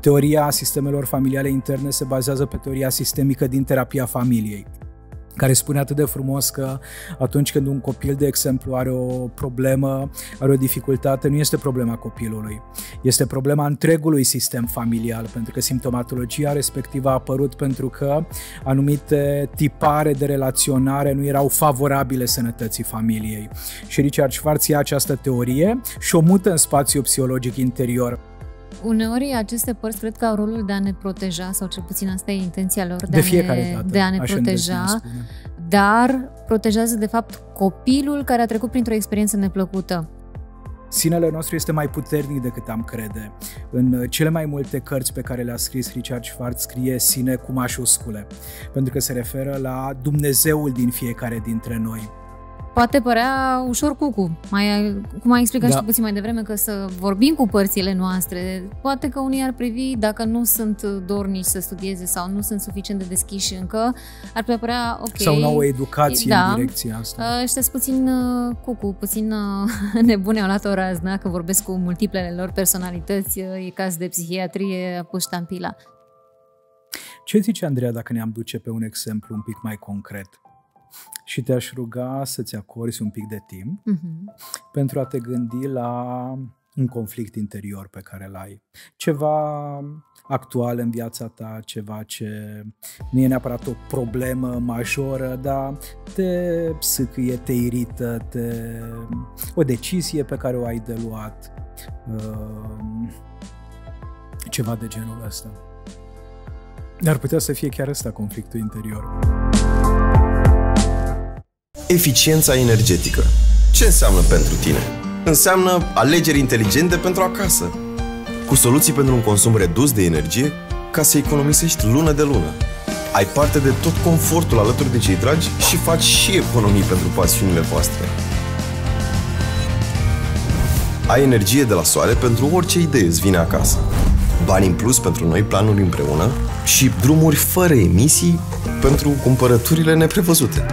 Teoria sistemelor familiale interne se bazează pe teoria sistemică din terapia familiei care spune atât de frumos că atunci când un copil, de exemplu, are o problemă, are o dificultate, nu este problema copilului, este problema întregului sistem familial, pentru că simptomatologia respectivă a apărut pentru că anumite tipare de relaționare nu erau favorabile sănătății familiei. Și Richard Schwartz ia această teorie și o mută în spațiu psihologic interior Uneori aceste părți cred că au rolul de a ne proteja sau cel puțin asta e intenția lor de, de a ne, dată, de a ne proteja, da. dar protejează de fapt copilul care a trecut printr-o experiență neplăcută. Sinele nostru este mai puternic decât am crede. În cele mai multe cărți pe care le-a scris Richard Schwartz scrie sine cu mașuscule, pentru că se referă la Dumnezeul din fiecare dintre noi poate părea ușor cucu. Mai, cum ai explicat da. și puțin mai devreme, că să vorbim cu părțile noastre, poate că unii ar privi, dacă nu sunt dornici să studieze sau nu sunt suficient de deschiși încă, ar putea părea ok. Sau nu au educație da. în direcția asta. Uh, Știți, puțin uh, cucu, puțin uh, nebune au luat o razna, că vorbesc cu multiplele lor personalități, uh, e caz de psihiatrie, a pus ștampila. Ce zice Andreea dacă ne-am duce pe un exemplu un pic mai concret? și te-aș ruga să-ți acorzi un pic de timp uh-huh. pentru a te gândi la un conflict interior pe care îl ai. Ceva actual în viața ta, ceva ce nu e neapărat o problemă majoră, dar te psâcâie, te irită, te... o decizie pe care o ai de luat, uh, ceva de genul ăsta. Dar putea să fie chiar ăsta conflictul interior eficiența energetică. Ce înseamnă pentru tine? Înseamnă alegeri inteligente pentru acasă, cu soluții pentru un consum redus de energie ca să economisești lună de lună. Ai parte de tot confortul alături de cei dragi și faci și economii pentru pasiunile voastre. Ai energie de la soare pentru orice idee îți vine acasă. Bani în plus pentru noi planuri împreună și drumuri fără emisii pentru cumpărăturile neprevăzute.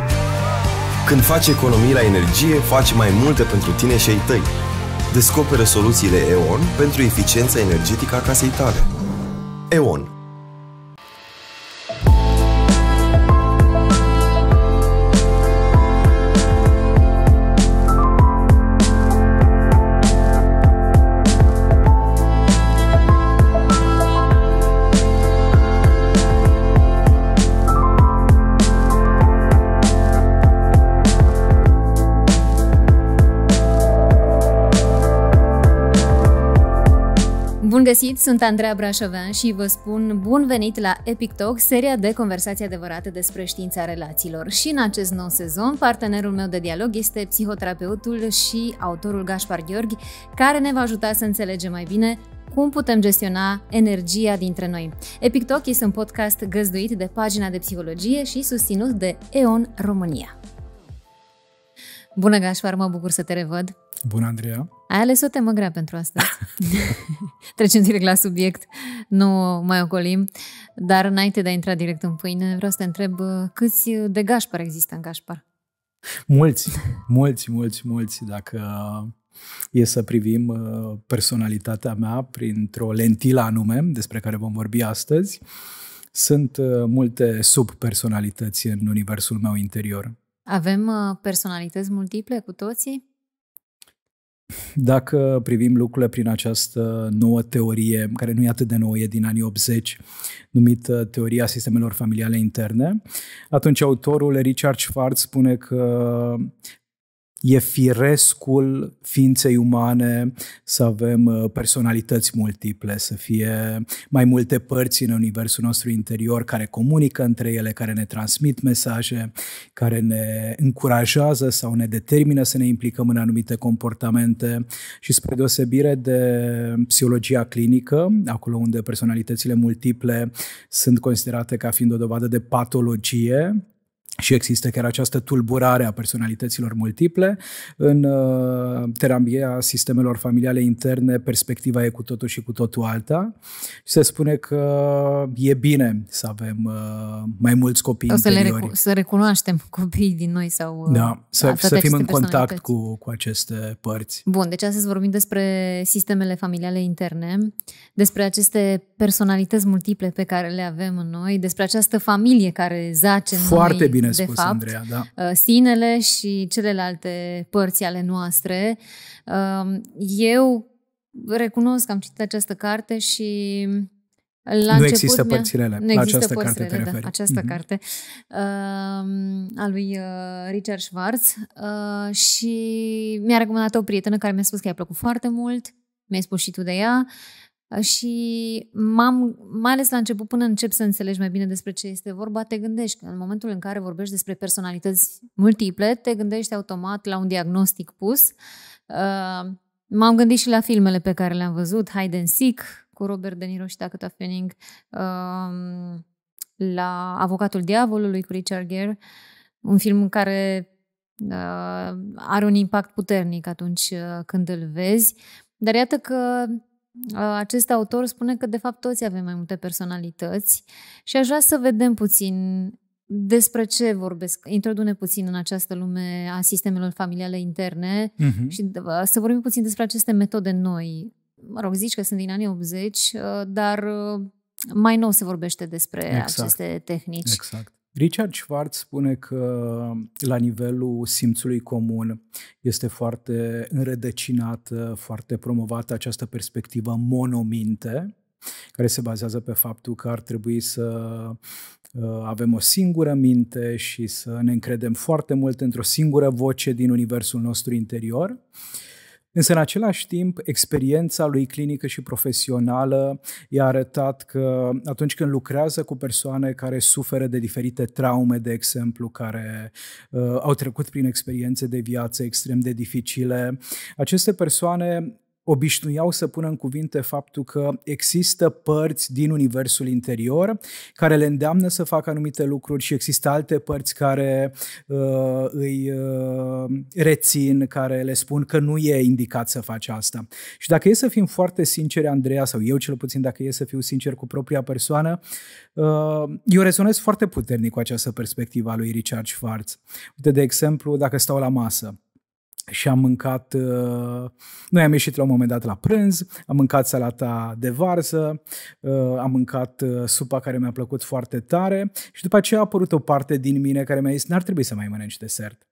Când faci economii la energie, faci mai multe pentru tine și ai tăi. Descoperă soluțiile EON pentru eficiența energetică a casei tale. EON Bun găsit, sunt Andreea Brașovean și vă spun bun venit la Epic Talk, seria de conversații adevărate despre știința relațiilor. Și în acest nou sezon, partenerul meu de dialog este psihoterapeutul și autorul Gaspar Gheorghi, care ne va ajuta să înțelegem mai bine cum putem gestiona energia dintre noi. Epic Talk este un podcast găzduit de pagina de psihologie și susținut de EON România. Bună, Gașpar, mă bucur să te revăd! Bună, Andreea! Ai ales o temă grea pentru asta. Trecem direct la subiect, nu mai ocolim. Dar înainte de a intra direct în pâine, vreau să te întreb uh, câți de Gașpar există în Gașpar? Mulți, mulți, mulți, mulți. Dacă e să privim uh, personalitatea mea printr-o lentilă anume, despre care vom vorbi astăzi, sunt uh, multe subpersonalități în universul meu interior. Avem personalități multiple cu toții? Dacă privim lucrurile prin această nouă teorie, care nu e atât de nouă, e din anii 80, numită teoria sistemelor familiale interne, atunci autorul Richard Schwartz spune că e firescul ființei umane să avem uh, personalități multiple, să fie mai multe părți în universul nostru interior care comunică între ele, care ne transmit mesaje, care ne încurajează sau ne determină să ne implicăm în anumite comportamente și spre deosebire de psihologia clinică, acolo unde personalitățile multiple sunt considerate ca fiind o dovadă de patologie, și există chiar această tulburare a personalităților multiple. În uh, terapia sistemelor familiale interne, perspectiva e cu totul și cu totul alta. și Se spune că e bine să avem uh, mai mulți copii sau să, le recu- să recunoaștem copiii din noi sau uh, Da, să, să fim în contact cu, cu aceste părți. Bun, deci astăzi vorbim despre sistemele familiale interne, despre aceste personalități multiple pe care le avem în noi, despre această familie care zace în Foarte noi. bine Bine de spus, fapt, Andreea, da. Uh, sinele și celelalte părți ale noastre. Um, eu recunosc că am citit această carte și la nu există părțile alea. Nu există această carte te da, referi. Da, această mm-hmm. carte uh, a lui uh, Richard Schwartz uh, și mi-a recomandat o prietenă care mi-a spus că i-a plăcut foarte mult, mi-ai spus și tu de ea Ă, și m-am, mai ales la început, până încep să înțelegi mai bine despre ce este vorba, te gândești că în momentul în care vorbești despre personalități multiple, te gândești automat la un diagnostic pus. Uh, m-am gândit și la filmele pe care le-am văzut, Hide and Seek, cu Robert De Niro și Dakota Fanning, uh, la Avocatul Diavolului cu Richard Gere, un film în care uh, are un impact puternic atunci uh, când îl vezi. Dar iată că Uh, acest autor spune că, de fapt, toți avem mai multe personalități și aș vrea să vedem puțin despre ce vorbesc, Introdune puțin în această lume a sistemelor familiale interne uh-huh. și uh, să vorbim puțin despre aceste metode noi. Mă rog, zici că sunt din anii 80, uh, dar mai nou se vorbește despre exact. aceste tehnici. Exact. Richard Schwartz spune că la nivelul simțului comun este foarte înrădăcinată, foarte promovată această perspectivă monominte, care se bazează pe faptul că ar trebui să uh, avem o singură minte și să ne încredem foarte mult într-o singură voce din universul nostru interior. Uh, Însă, în același timp, experiența lui clinică și profesională i-a arătat că atunci când lucrează cu persoane care suferă de diferite traume, de exemplu, care uh, au trecut prin experiențe de viață extrem de dificile, aceste persoane obișnuiau să pună în cuvinte faptul că există părți din universul interior care le îndeamnă să facă anumite lucruri și există alte părți care uh, îi uh, rețin, care le spun că nu e indicat să faci asta. Și dacă e să fim foarte sinceri, Andreea, sau eu cel puțin dacă e să fiu sincer cu propria persoană, uh, eu rezonez foarte puternic cu această perspectivă a lui Richard Schwartz. Uite, de exemplu, dacă stau la masă, și am mâncat, uh, noi am ieșit la un moment dat la prânz, am mâncat salata de varză, uh, am mâncat uh, supa care mi-a plăcut foarte tare și după aceea a apărut o parte din mine care mi-a zis n-ar trebui să mai mănânci desert.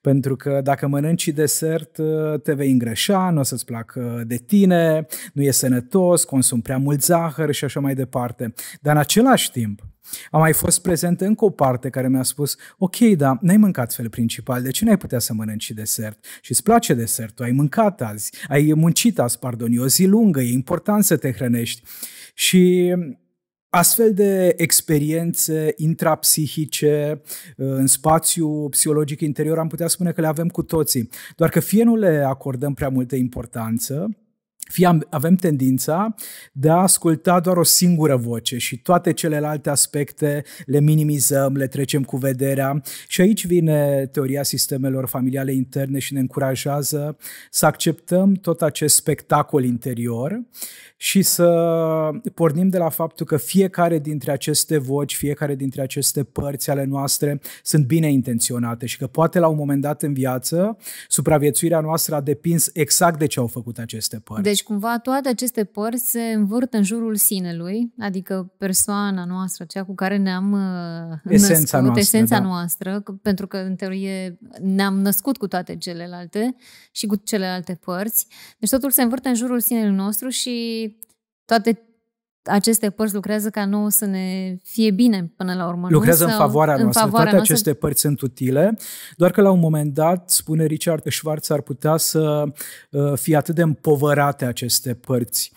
Pentru că dacă mănânci desert, uh, te vei îngrășa, nu o să-ți placă uh, de tine, nu e sănătos, consumi prea mult zahăr și așa mai departe. Dar în același timp, a mai fost prezent încă o parte care mi-a spus, ok, dar n-ai mâncat fel principal, de ce n-ai putea să mănânci desert? Și îți place desertul, ai mâncat azi, ai muncit azi, pardon, e o zi lungă, e important să te hrănești. Și Astfel de experiențe intrapsihice uh, în spațiu psihologic interior am putea spune că le avem cu toții, doar că fie nu le acordăm prea multă importanță, fie avem tendința de a asculta doar o singură voce și toate celelalte aspecte le minimizăm, le trecem cu vederea și aici vine teoria sistemelor familiale interne și ne încurajează să acceptăm tot acest spectacol interior și să pornim de la faptul că fiecare dintre aceste voci, fiecare dintre aceste părți ale noastre sunt bine intenționate și că poate la un moment dat în viață supraviețuirea noastră a depins exact de ce au făcut aceste părți. Deci cumva toate aceste părți se învârt în jurul sinelui, adică persoana noastră, cea cu care ne-am uh, esența născut, noastră, esența da. noastră, pentru că în teorie ne-am născut cu toate celelalte și cu celelalte părți. Deci totul se învârte în jurul sinelui nostru și toate aceste părți lucrează ca nouă să ne fie bine până la urmă. Lucrează nu în favoarea în noastră. Favoarea Toate noastră... aceste părți sunt utile, doar că la un moment dat, spune Richard Schwartz, ar putea să uh, fie atât de împovărate aceste părți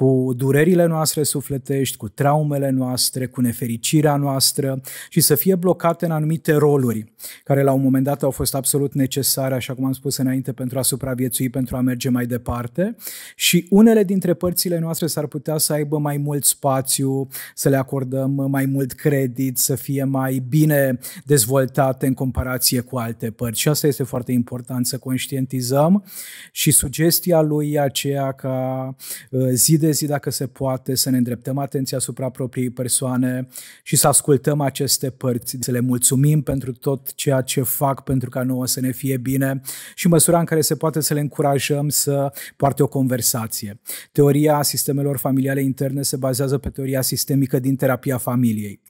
cu durerile noastre sufletești, cu traumele noastre, cu nefericirea noastră și să fie blocate în anumite roluri care la un moment dat au fost absolut necesare, așa cum am spus înainte, pentru a supraviețui, pentru a merge mai departe și unele dintre părțile noastre s-ar putea să aibă mai mult spațiu, să le acordăm mai mult credit, să fie mai bine dezvoltate în comparație cu alte părți și asta este foarte important să conștientizăm și sugestia lui aceea ca uh, zi de de zi, dacă se poate, să ne îndreptăm atenția asupra propriei persoane și să ascultăm aceste părți, să le mulțumim pentru tot ceea ce fac pentru ca nouă să ne fie bine și măsura în care se poate să le încurajăm să poarte o conversație. Teoria sistemelor familiale interne se bazează pe teoria sistemică din terapia familiei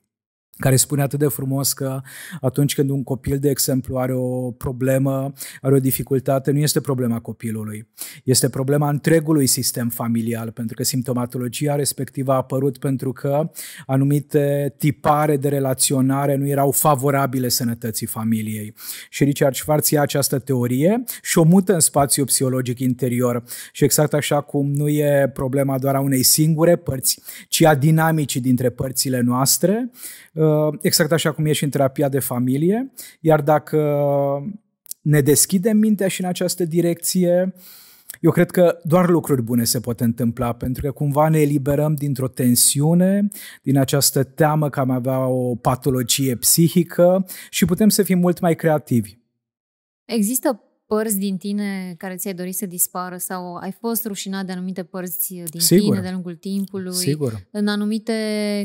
care spune atât de frumos că atunci când un copil, de exemplu, are o problemă, are o dificultate, nu este problema copilului, este problema întregului sistem familial, pentru că simptomatologia respectivă a apărut pentru că anumite tipare de relaționare nu erau favorabile sănătății familiei. Și Richard Schwartz ia această teorie și o mută în spațiu psihologic interior. Și exact așa cum nu e problema doar a unei singure părți, ci a dinamicii dintre părțile noastre, Uh, exact așa cum e și în terapia de familie, iar dacă ne deschidem mintea și în această direcție, eu cred că doar lucruri bune se pot întâmpla, pentru că cumva ne eliberăm dintr-o tensiune, din această teamă că am avea o patologie psihică și putem să fim mult mai creativi. Există părți din tine care ți-ai dorit să dispară sau ai fost rușinat de anumite părți din Sigur. tine de-a lungul timpului? Sigur. În anumite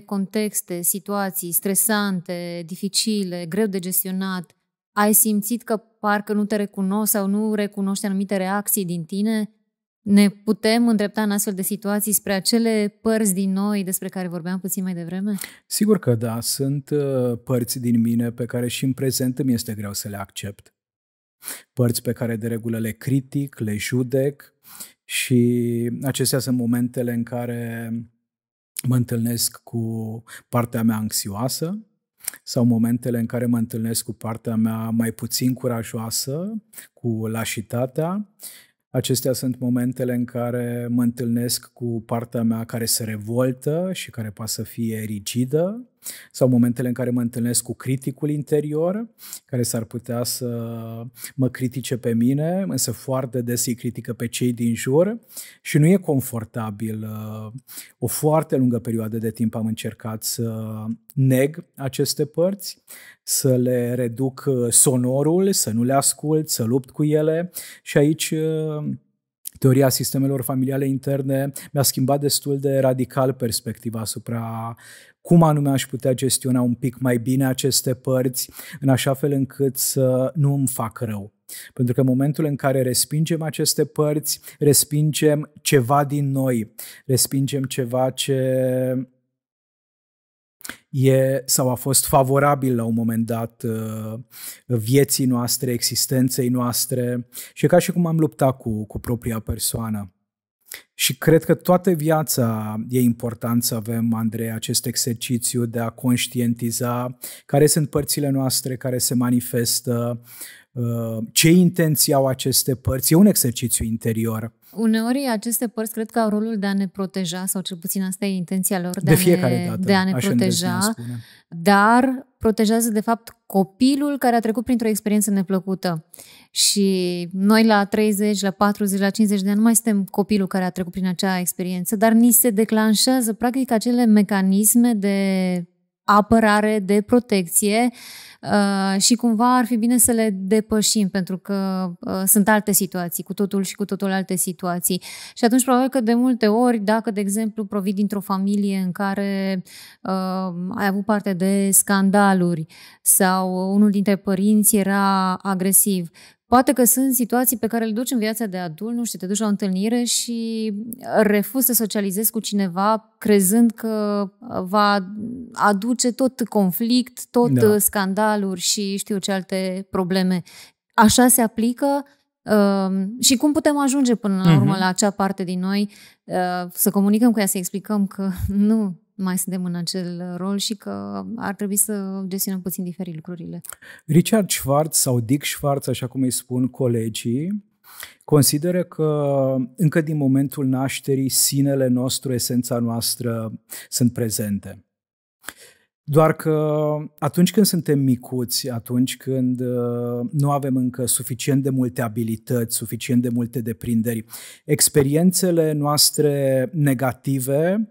contexte, situații stresante, dificile, greu de gestionat, ai simțit că parcă nu te recunoști sau nu recunoști anumite reacții din tine? Ne putem îndrepta în astfel de situații spre acele părți din noi despre care vorbeam puțin mai devreme? Sigur că da, sunt uh, părți din mine pe care și în prezent îmi este greu să le accept părți pe care de regulă le critic, le judec și acestea sunt momentele în care mă întâlnesc cu partea mea anxioasă sau momentele în care mă întâlnesc cu partea mea mai puțin curajoasă, cu lașitatea. Acestea sunt momentele în care mă întâlnesc cu partea mea care se revoltă și care poate să fie rigidă sau momentele în care mă întâlnesc cu criticul interior, care s-ar putea să mă critique pe mine, însă foarte des îi critică pe cei din jur și nu e confortabil. Uh, o foarte lungă perioadă de timp am încercat să neg aceste părți, să le reduc uh, sonorul, să nu le ascult, să lupt cu ele și aici uh, teoria sistemelor familiale interne mi-a schimbat destul de radical perspectiva asupra cum anume aș putea gestiona un pic mai bine aceste părți, în așa fel încât să nu îmi fac rău. Pentru că în momentul în care respingem aceste părți, respingem ceva din noi, respingem ceva ce e sau a fost favorabil la un moment dat uh, vieții noastre, existenței noastre și e ca și cum am luptat cu, cu propria persoană. Și cred că toată viața e important să avem, Andrei, acest exercițiu de a conștientiza care sunt părțile noastre care se manifestă, uh, ce intenții au aceste părți. E un exercițiu interior Uneori aceste părți cred că au rolul de a ne proteja, sau cel puțin asta e intenția lor, de, de a ne, dată, de a ne proteja, dar protejează de fapt copilul care a trecut printr-o experiență neplăcută. Și noi la 30, la 40, la 50 de ani nu mai suntem copilul care a trecut prin acea experiență, dar ni se declanșează practic acele mecanisme de apărare, de protecție, uh, Uh, și cumva ar fi bine să le depășim pentru că uh, sunt alte situații, cu totul și cu totul alte situații. Și atunci probabil că de multe ori, dacă, de exemplu, provii dintr-o familie în care uh, ai avut parte de scandaluri sau unul dintre părinți era agresiv, Poate că sunt situații pe care le duci în viața de adult, nu știu, te duci la o întâlnire și refuzi să socializezi cu cineva crezând că va aduce tot conflict, tot da. Uh, scandaluri și știu ce alte probleme. Așa se aplică Uh, și cum putem ajunge până la urmă uh-huh. la acea parte din noi uh, să comunicăm cu ea, să explicăm că nu, mai suntem în acel uh, rol și că ar trebui să gestionăm puțin diferit lucrurile. Richard Schwartz sau Dick Schwartz, așa cum îi spun colegii, consideră că încă din momentul nașterii sinele nostru, esența noastră sunt prezente. Doar că atunci când suntem micuți, atunci când uh, nu avem încă suficient de multe abilități, suficient de multe deprinderi, experiențele noastre negative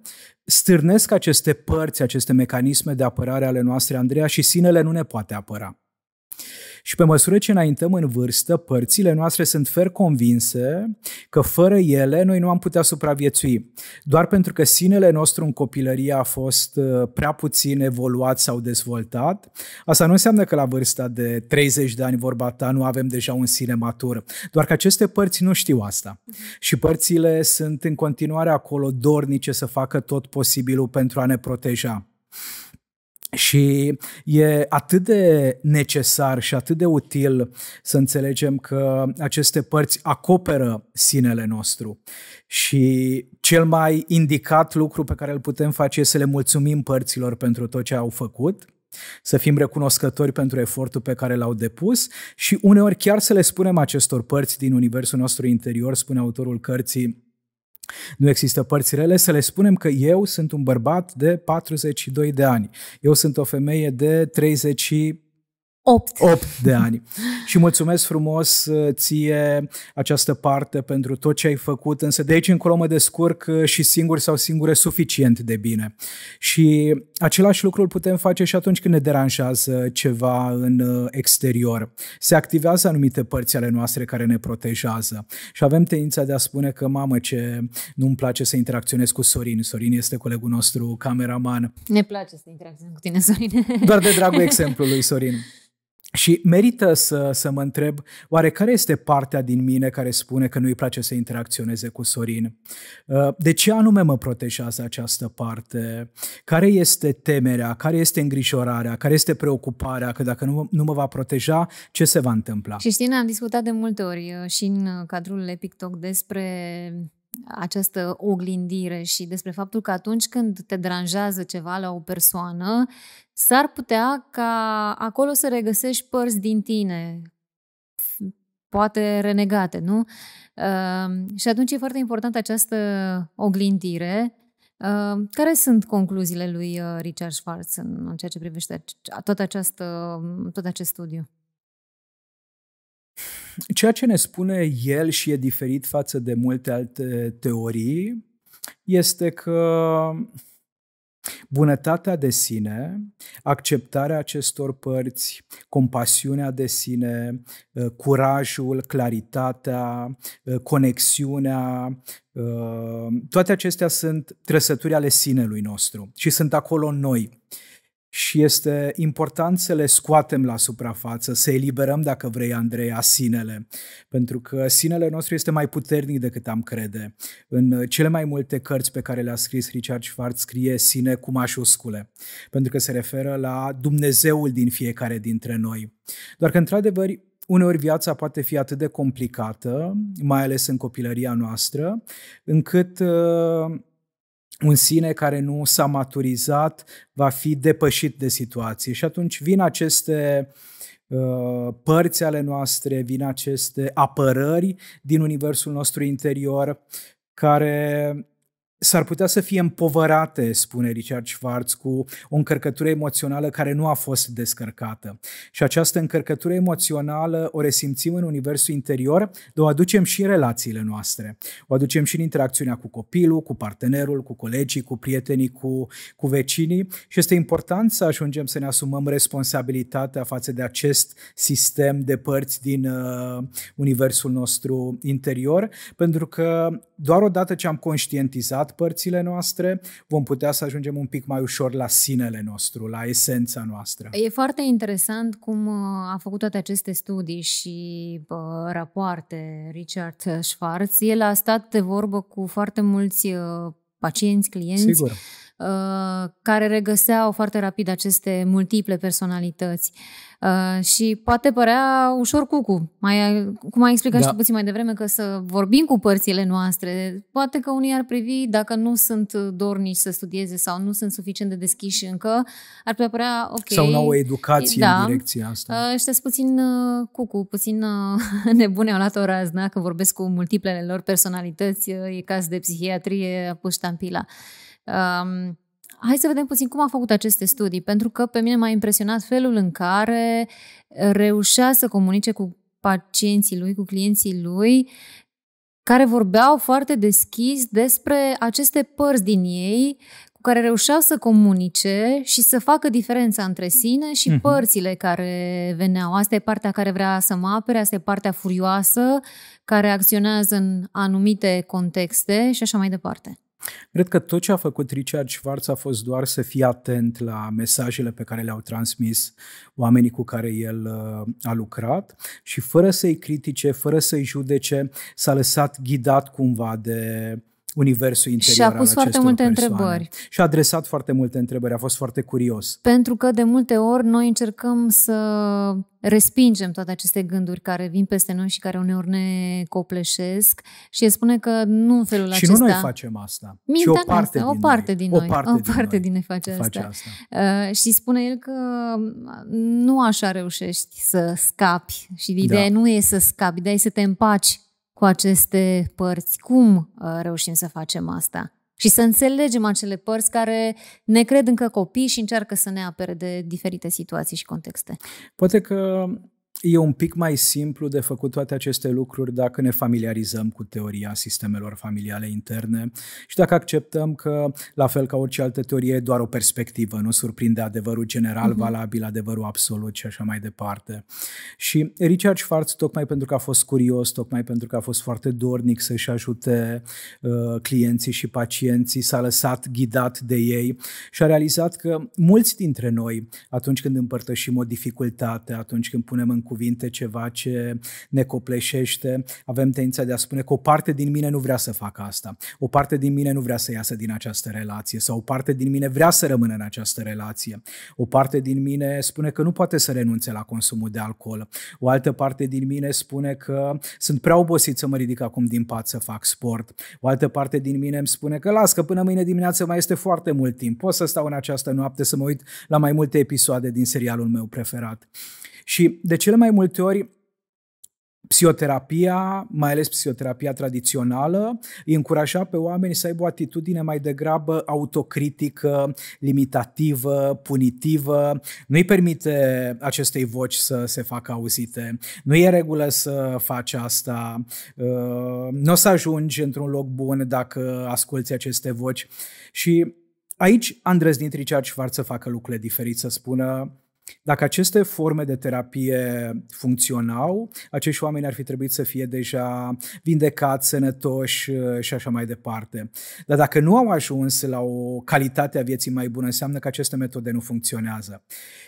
stârnesc aceste părți, aceste mecanisme de apărare ale noastre, Andreea, și sinele nu ne poate apăra. Și pe măsură ce înaintăm în vârstă, părțile noastre sunt fer convinse că fără ele noi nu am putea supraviețui. Doar pentru că sinele nostru în copilărie a fost uh, prea puțin evoluat sau dezvoltat, asta nu înseamnă că la vârsta de 30 de ani, vorba ta, nu avem deja un sine matur. Doar că aceste părți nu știu asta. Și părțile sunt în continuare acolo dornice să facă tot posibilul pentru a ne proteja. Și e atât de necesar și atât de util să înțelegem că aceste părți acoperă sinele nostru. Și cel mai indicat lucru pe care îl putem face este să le mulțumim părților pentru tot ce au făcut, să fim recunoscători pentru efortul pe care l-au depus și uneori chiar să le spunem acestor părți din universul nostru interior, spune autorul cărții, nu există părți rele, să le spunem că eu sunt un bărbat de 42 de ani, eu sunt o femeie de 30 8. 8 de ani. Și mulțumesc frumos uh, ție această parte pentru tot ce ai făcut, însă de aici încolo mă descurc uh, și singur sau singure suficient de bine. Și același lucru îl putem face și atunci când ne deranjează ceva în uh, exterior. Se activează anumite părți ale noastre care ne protejează și avem tendința de a spune că, mamă, ce nu-mi place să interacționez cu Sorin. Sorin este colegul nostru cameraman. Ne place să interacționăm cu tine, Sorin. Doar de dragul exemplului, Sorin. Și merită să, să mă întreb, oare care este partea din mine care spune că nu-i place să interacționeze cu Sorin? Uh, de ce anume mă protejează această parte? Care este temerea? Care este îngrijorarea? Care este preocuparea? Că dacă nu, nu mă va proteja, ce se va întâmpla? Și știi, am discutat de multe ori uh, și în uh, cadrul Epic Talk despre această oglindire și despre faptul că atunci când te deranjează ceva la o persoană, s-ar putea ca acolo să regăsești părți din tine, poate renegate, nu? Ehm, și atunci e foarte importantă această oglindire. Ehm, care sunt concluziile lui uh, Richard Schwartz în, în ceea ce privește tot, această, tot acest studiu? Ceea ce ne spune el și e diferit față de multe alte teorii este că Bunătatea de sine, acceptarea acestor părți, compasiunea de sine, uh, curajul, claritatea, uh, conexiunea, uh, toate acestea sunt trăsături ale sinelui nostru și sunt acolo noi și este important să le scoatem la suprafață, să eliberăm, dacă vrei, Andreea, sinele, pentru că sinele nostru este mai puternic decât am crede. În uh, cele mai multe cărți pe care le-a scris Richard Schwartz scrie sine cu mașuscule, pentru că se referă la Dumnezeul din fiecare dintre noi. Doar că, într-adevăr, uneori viața poate fi atât de complicată, mai ales în copilăria noastră, încât uh, un sine care nu s-a maturizat va fi depășit de situație. Și atunci vin aceste uh, părți ale noastre, vin aceste apărări din universul nostru interior care s-ar putea să fie împovărate, spune Richard Schwartz, cu o încărcătură emoțională care nu a fost descărcată. Și această încărcătură emoțională o resimțim în universul interior, dar o aducem și în relațiile noastre. O aducem și în interacțiunea cu copilul, cu partenerul, cu colegii, cu prietenii, cu, cu vecinii și este important să ajungem să ne asumăm responsabilitatea față de acest sistem de părți din uh, universul nostru interior, pentru că doar odată ce am conștientizat părțile noastre, vom putea să ajungem un pic mai ușor la sinele nostru, la esența noastră. E foarte interesant cum uh, a făcut toate aceste studii și uh, rapoarte Richard Schwartz. El a stat de vorbă cu foarte mulți uh, pacienți, clienți. Sigur Uh, care regăseau foarte rapid aceste multiple personalități. Uh, și poate părea ușor cucu. Mai, cum ai explicat da. și puțin mai devreme, că să vorbim cu părțile noastre, poate că unii ar privi, dacă nu sunt dornici să studieze sau nu sunt suficient de deschiși încă, ar putea părea ok. Sau nu au o educație da, în direcția asta. Ăștia uh, sunt puțin cucu, puțin nebune, au luat o razna, că vorbesc cu multiplele lor personalități, e caz de psihiatrie, a pus ștampila. Um, hai să vedem puțin cum a făcut aceste studii, pentru că pe mine m-a impresionat felul în care reușea să comunice cu pacienții lui, cu clienții lui, care vorbeau foarte deschis despre aceste părți din ei cu care reușeau să comunice și să facă diferența între sine și uh-huh. părțile care veneau. Asta e partea care vrea să mă apere, asta e partea furioasă care acționează în anumite contexte și așa mai departe. Cred că tot ce a făcut Richard Schwartz a fost doar să fie atent la mesajele pe care le-au transmis oamenii cu care el uh, a lucrat și fără să-i critique, fără să-i judece, s-a lăsat ghidat cumva de universul interior. Și a pus al foarte multe persoane. întrebări. Și a adresat foarte multe întrebări, a fost foarte curios. Pentru că de multe ori noi încercăm să respingem toate aceste gânduri care vin peste noi și care uneori ne copleșesc și îi spune că nu în felul și acesta. Și nu noi facem asta. Mintea o parte, asta, din o parte noi, din noi. O parte, o parte din noi, din noi face, face asta. asta. Uh, și spune el că mm, nu așa reușești să scapi și da. ideea da. nu e să scapi, ideea e să te împaci cu aceste părți, cum uh, reușim să facem asta? Și să înțelegem acele părți care ne cred încă copii și încearcă să ne apere de diferite situații și contexte. Poate că e un pic mai simplu de făcut toate aceste lucruri dacă ne familiarizăm cu teoria sistemelor familiale interne și dacă acceptăm că, la fel ca orice altă teorie, e doar o perspectivă, nu surprinde adevărul general, uh-huh. valabil, adevărul absolut și așa mai departe. Și Richard Schwartz, tocmai pentru că a fost curios, tocmai pentru că a fost foarte dornic să-și ajute uh, clienții și pacienții, s-a lăsat ghidat de ei și a realizat că mulți dintre noi, atunci când împărtășim o dificultate, atunci când punem în cuvinte ceva ce ne copleșește, avem tendința de a spune că o parte din mine nu vrea să facă asta, o parte din mine nu vrea să iasă din această relație sau o parte din mine vrea să rămână în această relație, o parte din mine spune că nu poate să renunțe la consumul de alcool, o altă parte din mine spune că sunt prea obosit să mă ridic acum din pat să fac sport, o altă parte din mine îmi spune că las că până mâine dimineață mai este foarte mult timp, pot să stau în această noapte să mă uit la mai multe episoade din serialul meu preferat. Uh, și de cele mai multe ori psihoterapia, mai ales psihoterapia tradițională, îi încuraja pe oameni să aibă o atitudine mai degrabă autocritică, limitativă, punitivă. Nu-i permite acestei voci să se facă auzite. Nu e regulă să faci asta. Uh, nu o să ajungi într-un loc bun dacă asculți aceste voci. Și aici Andres Dintricea Richard să facă lucrurile diferit, să spună dacă aceste forme de terapie funcționau, acești oameni ar fi trebuit să fie deja vindecați, sănătoși uh, și așa mai departe. Dar dacă nu au ajuns la o calitate a vieții mai bună, înseamnă că aceste metode nu funcționează.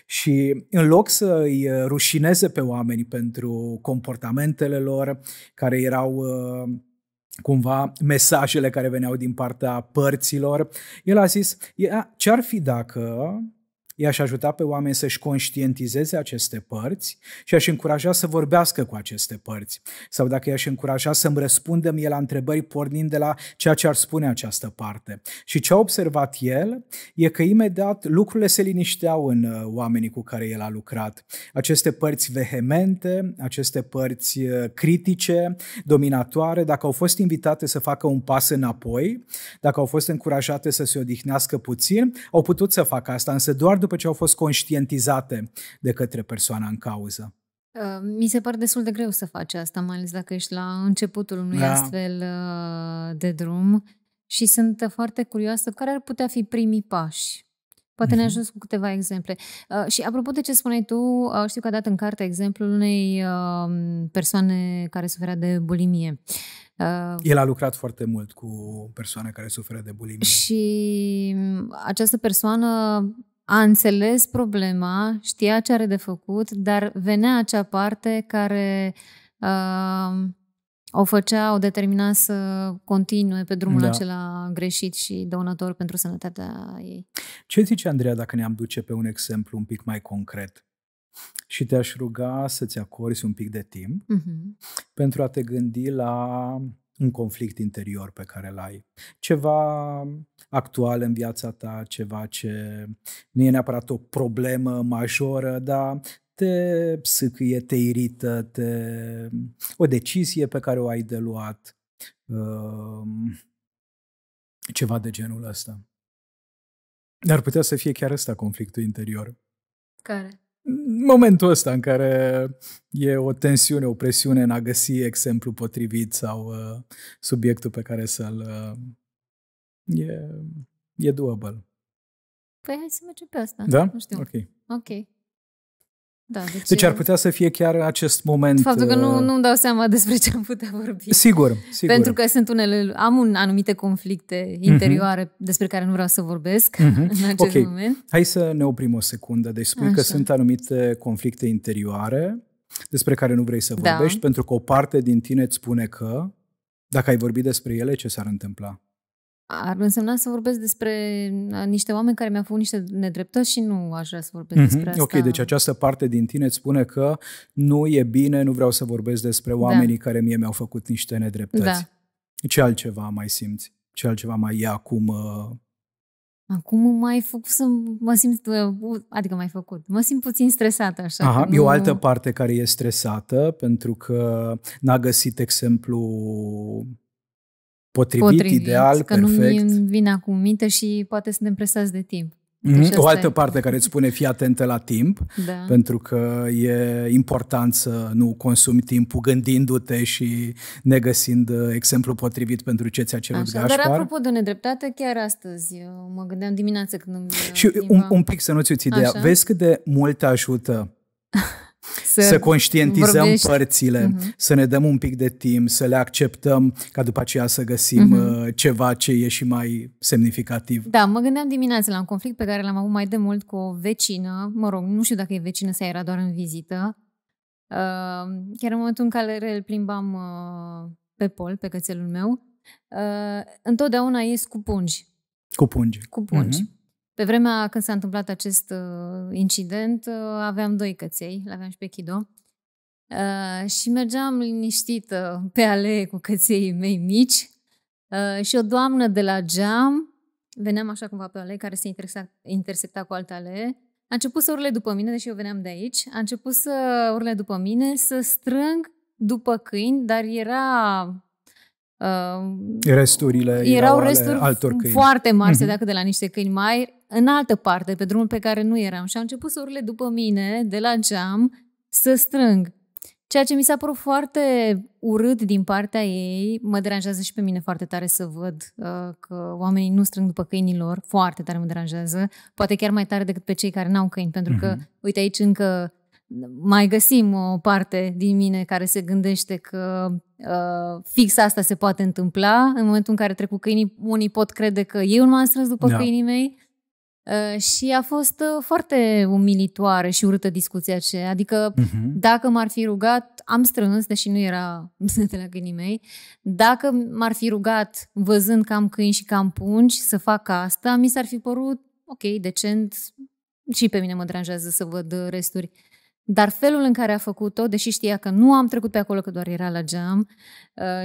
Și în loc să îi rușineze pe oameni pentru comportamentele lor, care erau uh, cumva mesajele care veneau din partea părților, el a zis, ce ar fi dacă i-aș ajuta pe oameni să-și conștientizeze aceste părți și aș încuraja să vorbească cu aceste părți. Sau dacă i-aș încuraja să-mi răspundă mie la întrebări pornind de la ceea ce ar spune această parte. Și ce a observat el e că imediat lucrurile se linișteau în uh, oamenii cu care el a lucrat. Aceste părți vehemente, aceste părți uh, critice, dominatoare, dacă au fost invitate să facă un pas înapoi, dacă au fost încurajate să se odihnească puțin, au putut să facă asta, însă doar după după ce au fost conștientizate de către persoana în cauză. Uh, mi se pare destul de greu să faci asta, mai ales dacă ești la începutul unui da. astfel uh, de drum și sunt uh, foarte curioasă care ar putea fi primii pași. Poate ne mhm. ajuns cu câteva exemple. și apropo de ce spuneai tu, știu că a dat în carte exemplul unei um, persoane care suferea de bulimie. El a lucrat foarte mult cu persoane care suferă de bulimie. Și mm, această persoană a înțeles problema, știa ce are de făcut, dar venea acea parte care uh, o făcea, o determina să continue pe drumul da. acela greșit și dăunător pentru sănătatea ei. Ce zice Andreea dacă ne-am duce pe un exemplu un pic mai concret? Și te-aș ruga să-ți acorzi un pic de timp uh-huh. pentru a te gândi la un conflict interior pe care îl ai, ceva actual în viața ta, ceva ce nu e neapărat o problemă majoră, dar te psâcâie, te irită, te... o decizie pe care o ai de luat, um, ceva de genul ăsta. Dar putea să fie chiar ăsta conflictul interior. Care? momentul ăsta în care e o tensiune, o presiune în a găsi exemplu potrivit sau uh, subiectul pe care să-l... Uh, e, e doable. Păi hai să mergem pe asta. Da? Nu știu. Ok. Ok. Da, deci, deci ar putea să fie chiar acest moment. Faptul că nu, uh, nu-mi dau seama despre ce am putea vorbi. Sigur, sigur. Pentru că sunt unele, am un, anumite conflicte mhm. interioare mm-hmm. despre care nu vreau să vorbesc mm-hmm. în acest okay. moment. Hai să ne oprim o secundă. Deci spui Așa. că sunt anumite conflicte interioare despre care nu vrei să da. vorbești, da. pentru că o parte din tine îți spune că dacă ai vorbit despre ele, ce s-ar întâmpla? ar însemna să vorbesc despre niște oameni care mi-au făcut niște nedreptăți și nu aș vrea să vorbesc mm-hmm. despre asta. Ok, deci această parte din tine îți spune că nu e bine, nu vreau să vorbesc despre oamenii da. care mie mi-au făcut niște nedreptăți. Da. Ce altceva mai simți? Ce altceva mai e acum? Uh... Acum mai făcut să mă simt, uh, adică mai făcut, mă simt puțin stresată așa. Aha, nu... e o altă parte care e stresată pentru că n-a găsit exemplu potrivit, potrivit ideal, că perfect. nu vine acum minte și poate suntem presați de timp. Mhm. Deci o altă e. parte care îți spune fii atentă la timp, da. pentru că e important să nu consumi timpul gândindu-te și negăsind uh, exemplu potrivit pentru ce ți-a cerut Așa, Gașpar. Dar apropo de nedreptate, chiar astăzi uh, mă gândeam dimineață când îmi... Și un, un pic să nu-ți uiți ideea. Așa. Vezi cât de mult ajută să, să conștientizăm vorbești. părțile, uh-huh. să ne dăm un pic de timp, să le acceptăm, ca după aceea să găsim uh-huh. ceva ce e și mai semnificativ. Da, mă gândeam dimineața la un conflict pe care l-am avut mai de mult cu o vecină, mă rog, nu știu dacă e vecină sau era doar în vizită. Uh, chiar în momentul în care îl plimbam uh, pe pol, pe cățelul meu, uh, întotdeauna ies cu pungi. Cu pungi. Cu pungi. Uh-huh. Pe vremea când s-a întâmplat acest uh, incident, uh, aveam doi căței, l-aveam și pe Chido, uh, și mergeam liniștită pe alee cu căței mei mici și o doamnă de la geam, veneam așa cumva pe alee care se intersa, intersecta cu alte alee, a început să urle după mine, deși eu veneam de aici, a început să urle după mine, să strâng după câini, dar era... Uh, Resturile erau, erau resturi altor câini. foarte mari, mm-hmm. dacă de la niște câini mari, în altă parte, pe drumul pe care nu eram și au început să urle după mine, de la geam, să strâng. Ceea ce mi s-a părut foarte urât din partea ei, mă deranjează și pe mine foarte tare să văd uh, că oamenii nu strâng după câinilor, foarte tare mă deranjează, poate chiar mai tare decât pe cei care n-au câini, pentru mm-hmm. că, mhm. uite, aici încă mai găsim o parte din mine care se gândește că uh, fix asta se poate întâmpla. În momentul în care trec cu câinii, unii pot crede că eu nu m-am strâns după da. câinii mei Uh, și a fost uh, foarte umilitoare și urâtă discuția aceea. Adică uh-huh. dacă m-ar fi rugat, am strâns, deși nu era de la câinii mei, dacă m-ar fi rugat văzând că am câini și că am pungi să fac asta, mi s-ar fi părut ok, decent și pe mine mă deranjează să văd uh, resturi. Dar felul în care a făcut-o, deși știa că nu am trecut pe acolo, că doar era la geam,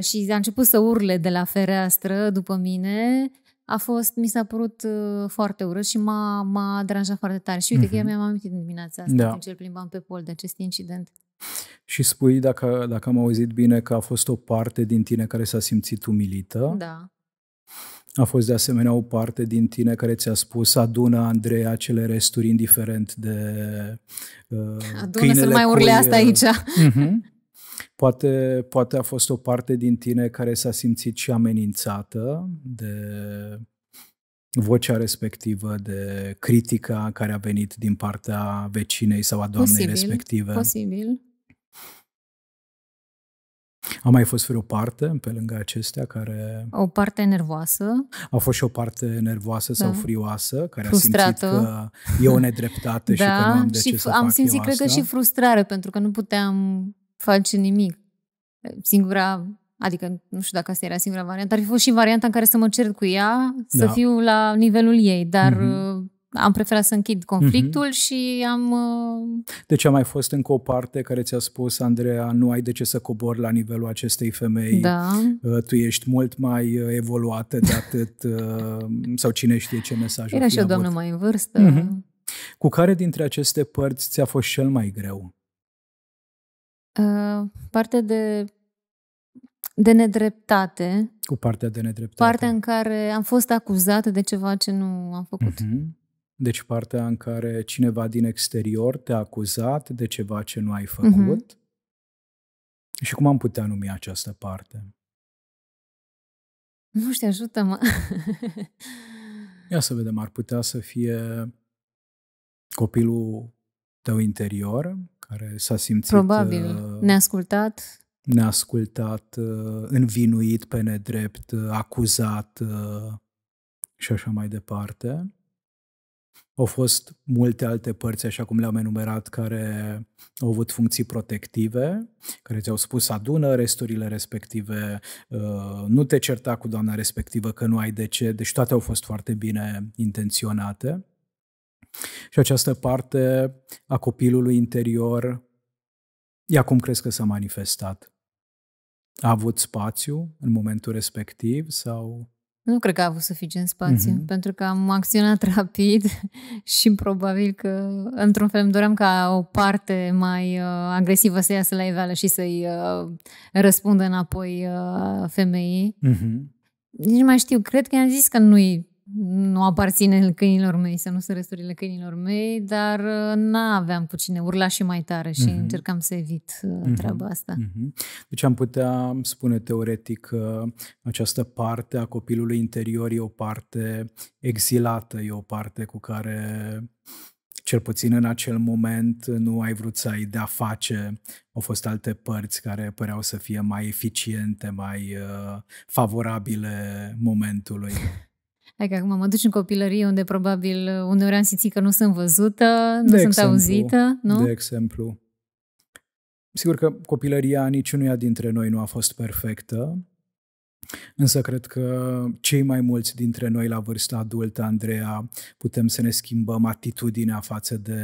și a început să urle de la fereastră după mine, a fost, mi s-a părut uh, foarte urât și m-a, m-a deranjat foarte tare. Și uite uh-huh. că eu mhm. mi-am amintit dimineața asta, da. când cel plimbam pe pol de acest incident. Și spui, dacă, dacă am auzit bine, că a fost o parte din tine care s-a simțit umilită. Da. A fost de asemenea o parte din tine care ți-a spus adună, Andreea, acele resturi indiferent de uh, Adună să mai urle asta uh, aici. Uh-huh. Poate, poate a fost o parte din tine care s-a simțit și amenințată de vocea respectivă, de critica care a venit din partea vecinei sau a doamnei posibil, respective. Posibil. A mai fost vreo parte pe lângă acestea care... O parte nervoasă. A fost și o parte nervoasă da. sau frioasă, care Frustrată. a simțit că e o nedreptate da, și că da, nu am de și ce să am fac simțit, cred asta. că și frustrare, pentru că nu puteam face nimic. Singura, adică nu știu dacă asta era singura variantă, ar fi fost și varianta în care să mă cert cu ea, da. să fiu la nivelul ei, dar mm-hmm. am preferat să închid conflictul mm-hmm. și am... Uh... Deci a mai fost încă o parte care ți-a spus, Andreea, nu ai de ce să cobori la nivelul acestei femei, da. Uh, tu ești mult mai uh, evoluată de atât, uh, sau cine știe ce mesaj Era și o doamnă avut. mai în vârstă. Mm-hmm. Cu care dintre aceste părți ți-a fost cel mai greu? Ă, partea de, de nedreptate. Cu partea de nedreptate. Partea în care am fost acuzată de ceva ce nu am făcut. Uh-huh. Deci partea în care cineva din exterior te-a acuzat de ceva ce nu ai mhm. făcut. Uh-huh. Și cum am putea numi această parte? Nu știu, ajută-mă! Ia să vedem, ar putea să fie copilul tău interior, care s-a simțit... Probabil, uh, neascultat. Neascultat, uh, învinuit pe nedrept, uh, acuzat și așa mai departe. Au fost multe alte părți, așa cum le-am enumerat, care au avut funcții protective, care ți-au spus adună resturile respective, nu te certa cu doamna respectivă că nu ai de ce, deci toate au fost foarte bine intenționate. Și această parte a copilului interior, ea cum crezi că s-a manifestat? A avut spațiu în momentul respectiv sau... Nu cred că a avut suficient spațiu, mm-hmm. pentru că am acționat rapid și probabil că, într-un fel, îmi doream ca o parte mai uh, agresivă să iasă la iveală și să-i uh, răspundă înapoi uh, femeii. Mm-hmm. Nici nu mai știu, cred că i-am zis că nu-i nu aparține câinilor mei, să nu sunt resturile câinilor mei, dar uh, n-aveam cu cine urla și mai tare și mm-hmm. încercam să evit mm-hmm. treaba asta. Mm-hmm. Deci am putea spune teoretic că această parte a copilului interior e o parte exilată, e o parte cu care cel puțin în acel moment nu ai vrut să ai de-a face. Au fost alte părți care păreau să fie mai eficiente, mai uh, favorabile momentului. Adică acum mă duci în copilărie unde probabil uh, uneori am simțit că nu sunt văzută, nu de sunt exemplu, auzită, nu? De exemplu. Sigur că copilăria niciunuia dintre noi nu a fost perfectă, însă cred că cei mai mulți dintre noi la vârsta adultă, Andreea, putem să ne schimbăm atitudinea față de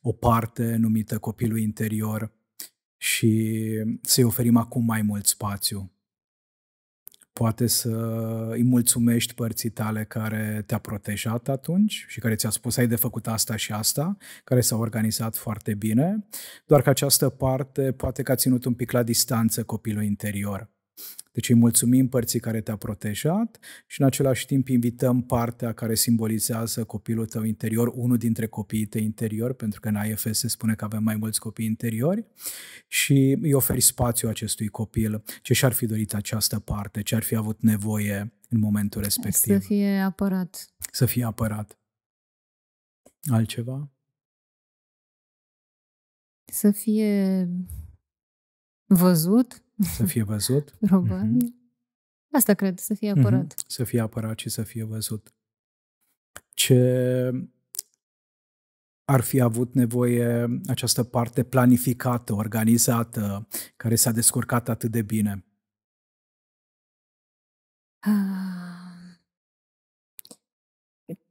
o parte numită copilul interior și să-i oferim acum mai mult spațiu poate să îi mulțumești părții tale care te-a protejat atunci și care ți-a spus ai de făcut asta și asta, care s-a organizat foarte bine, doar că această parte poate că a ținut un pic la distanță copilul interior. Deci îi mulțumim părții care te-a protejat și în același timp invităm partea care simbolizează copilul tău interior, unul dintre copiii tăi interior, pentru că în AFS se spune că avem mai mulți copii interiori și îi oferi spațiu acestui copil, ce și-ar fi dorit această parte, ce ar fi avut nevoie în momentul respectiv. Să fie apărat. Să fie apărat. Altceva? Să fie văzut, să fie văzut. Probabil. Mhm. Asta cred, să fie mhm. apărat. Mm-hmm. Să fie apărat și să fie văzut. Ce ar fi avut nevoie această parte planificată, organizată, care s-a descurcat atât de bine? Ah.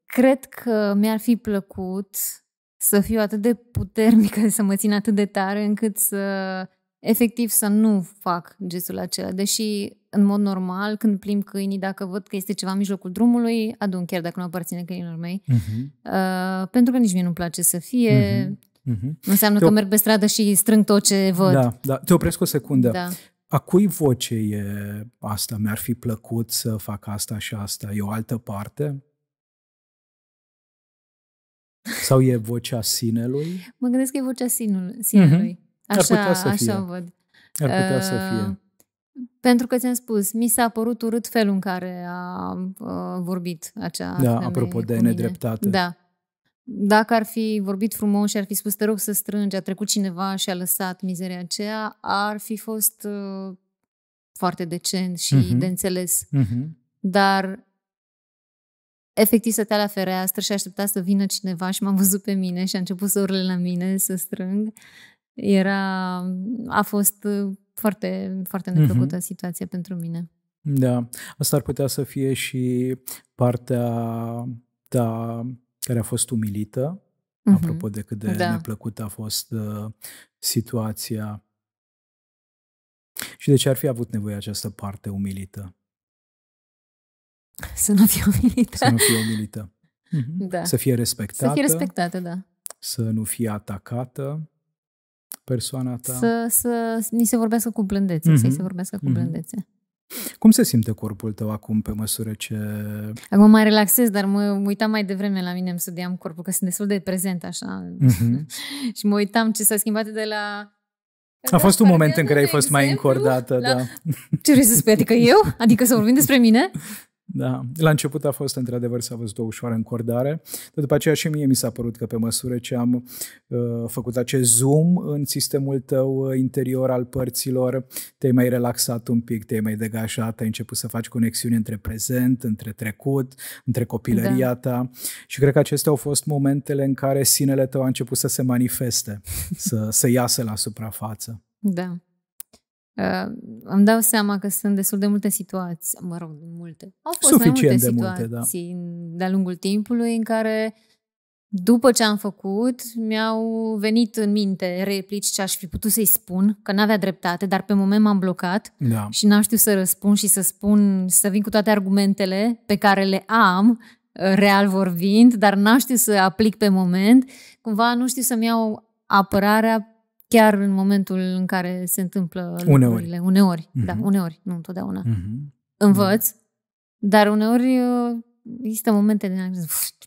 Cred că mi-ar fi plăcut să fiu atât de puternică, să mă țin atât de tare încât să efectiv să nu fac gestul acela, deși în mod normal, când plim câinii, dacă văd că este ceva în mijlocul drumului, adun chiar dacă nu aparține câinilor mei, uh-huh. uh, pentru că nici mie nu-mi place să fie. Uh-huh. Uh-huh. Înseamnă Te că merg pe stradă și strâng tot ce văd. Da, da. Te opresc o secundă. Da. A cui voce e asta? Mi-ar fi plăcut să fac asta și asta? E o altă parte? Sau e vocea sinelui? Mă gândesc că e vocea sinelui. Uh-huh. Așa, Ar putea să fie. O văd. Ar putea uh, să ă, fie. Pentru că ți-am spus, mi s-a părut urât felul în care a uh, vorbit acea Da, apropo de nedreptate. Da. Dacă ar fi vorbit frumos și ar fi spus te rog să strângi, a trecut cineva și a lăsat mizeria aceea, ar fi fost uh, foarte decent și uh-huh. de înțeles. Uh-huh. Dar efectiv stătea la fereastră și aștepta să vină cineva și m am văzut pe mine și a început să urle la mine, să strâng era, a fost uh, foarte, foarte neplăcută mm-hmm. situație pentru mine. Da, asta ar putea să fie și partea ta da, care a fost umilită, mm-hmm. apropo de cât de da. neplăcută a fost uh, situația. Și de ce ar fi avut nevoie această parte umilită? Să nu fie umilită. Să nu fie umilită. Mm-hmm. Da. Să fie respectată. Să fie respectată, da. Să nu fie atacată persoana ta. Să, să ni se vorbească cu blândețe, mm-hmm. să-i mhm. se vorbească cu mm-hmm. blândețe. Cum se simte corpul tău acum pe măsură ce... Acum mai relaxez, dar mă uitam mai devreme la mine, îmi studiam corpul, că sunt destul de prezent așa. Mm-hmm. și mă uitam ce s-a schimbat de la a da, fost un moment în care ai fost exemplu, mai încordată, la... da. Ce vrei să spui? Adică eu? Adică să vorbim despre mine? Da. La început a fost, într-adevăr, s-a văzut o ușoară încordare, dar după aceea și mie mi s-a părut că pe măsură ce am uh, făcut acest zoom în sistemul tău uh, interior al părților, te-ai mai relaxat un pic, te-ai mai degajat, ai început să faci conexiuni între prezent, între trecut, între copilăria da. ta și cred că acestea au fost momentele în care sinele tău a început să se manifeste, să, să iasă la suprafață. Da. Uh, îmi dau seama că sunt destul de multe situații, mă rog, multe. Au fost Suficient mai multe de situații multe, da. de-a lungul timpului în care după ce am făcut, mi-au venit în minte replici ce aș fi putut să-i spun, că n-avea dreptate, dar pe moment m-am blocat da. și n-am știut să răspund și să spun, să vin cu toate argumentele pe care le am, uh, real vorbind, dar n-am știut să aplic pe moment. Cumva nu știu să-mi iau apărarea chiar în momentul în care se întâmplă uneori. lucrurile. Uneori. Uh-huh. Da, mhm. uneori, nu întotdeauna. Uh-huh. Învăț, dar uneori uh, există momente de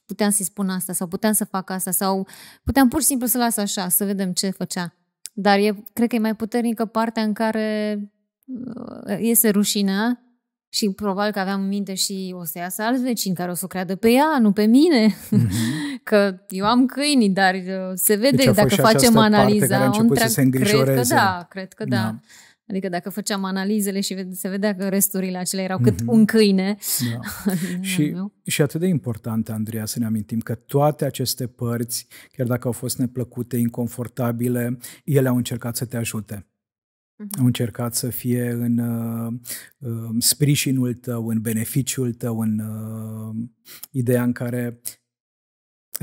puteam să-i spun asta sau puteam să fac asta sau puteam pur și simplu să las așa, să vedem ce făcea. Dar e, cred că e mai puternică partea în care uh, iese rușinea și probabil că aveam în minte și o să iasă alți vecini care o să o creadă pe ea, nu pe mine. Mm-hmm. că eu am câini, dar uh, se vede deci dacă facem analiza. Care a se cred că da, cred că da. da. Adică dacă făceam analizele și se vedea că resturile acelea erau mm-hmm. un câine. Da. și, și atât de important, Andreea, să ne amintim că toate aceste părți, chiar dacă au fost neplăcute, inconfortabile, ele au încercat să te ajute. Mhm. Au încercat să fie în uh, um, sprijinul tău, în beneficiul tău, în uh, ideea în care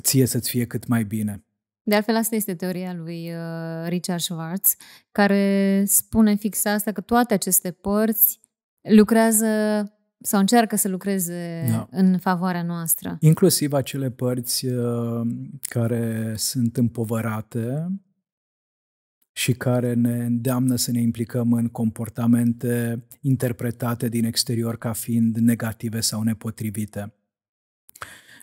ție să-ți fie cât mai bine. De altfel, asta este teoria lui uh, Richard Schwartz, care spune fix asta, că toate aceste părți lucrează sau încearcă să lucreze da. în favoarea noastră. Inclusiv acele părți uh, care sunt împovărate, și care ne îndeamnă să ne implicăm în comportamente interpretate din exterior ca fiind negative sau nepotrivite.